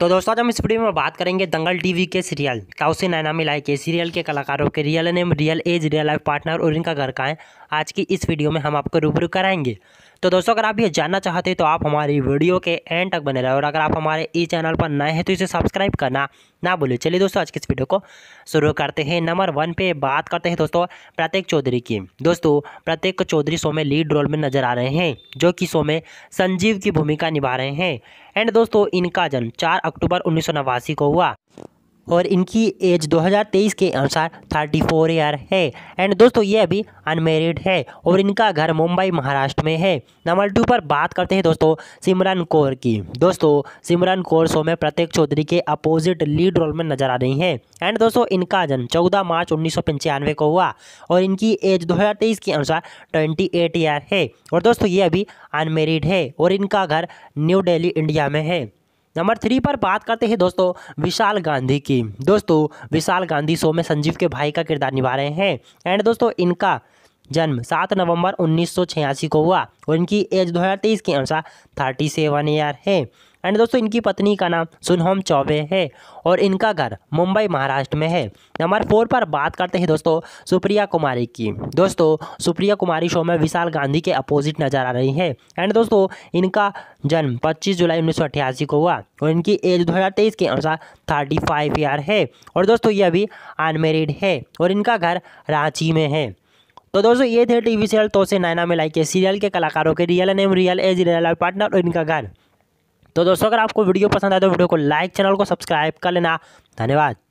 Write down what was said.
तो दोस्तों आज हम इस वीडियो में बात करेंगे दंगल टीवी के सीरियल काउसी नैना लाई के सीरियल के कलाकारों के real name real age real life partner और इनका घर का है आज की इस वीडियो में हम आपको रूबरू कराएंगे तो दोस्तों अगर आप ये जानना चाहते हैं तो आप हमारी वीडियो के एंड तक बने रहे और अगर आप हमारे इस चैनल पर नए हैं तो इसे सब्सक्राइब करना ना भूलें चलिए दोस्तों आज की इस वीडियो को शुरू करते हैं नंबर वन पे बात करते हैं दोस्तों प्रत्येक चौधरी की दोस्तों प्रत्येक चौधरी शो में लीड रोल में नजर आ रहे हैं जो कि शो में संजीव की भूमिका निभा रहे हैं एंड दोस्तों इनका जन्म चार अक्टूबर उन्नीस को हुआ और इनकी एज 2023 के अनुसार 34 ईयर है एंड दोस्तों ये अभी अनमेरिड है और इनका घर मुंबई महाराष्ट्र में है नंबर टू पर बात करते हैं दोस्तों सिमरन कौर की दोस्तों सिमरन कौर शो में प्रत्येक चौधरी के अपोजिट लीड रोल में नजर आ रही हैं एंड दोस्तों इनका जन्म चौदह मार्च उन्नीस को हुआ और इनकी एज दो के अनुसार ट्वेंटी ईयर है और दोस्तों ये अभी अनमेरिड है और इनका घर न्यू डेली इंडिया में है नंबर थ्री पर बात करते हैं दोस्तों विशाल गांधी की दोस्तों विशाल गांधी शो में संजीव के भाई का किरदार निभा रहे हैं एंड दोस्तों इनका जन्म सात नवंबर 1986 को हुआ और इनकी एज दो के अनुसार 37 ईयर है एंड दोस्तों इनकी पत्नी का नाम सुनहोम चौबे है और इनका घर मुंबई महाराष्ट्र में है नंबर फोर पर बात करते हैं दोस्तों सुप्रिया कुमारी की दोस्तों सुप्रिया कुमारी शो में विशाल गांधी के अपोजिट नजर आ रही है एंड दोस्तों इनका जन्म 25 जुलाई उन्नीस को हुआ और इनकी एज 2023 के अनुसार 35 ईयर है और दोस्तों ये अभी अनमेरिड है और इनका घर रांची में है तो दोस्तों ये थे टीवी सीरियल तो से नैना मिलाई के सीरियल के कलाकारों के real name real age real partner और इनका घर तो दोस्तों अगर आपको वीडियो पसंद आए तो वीडियो को लाइक चैनल को सब्सक्राइब कर लेना धन्यवाद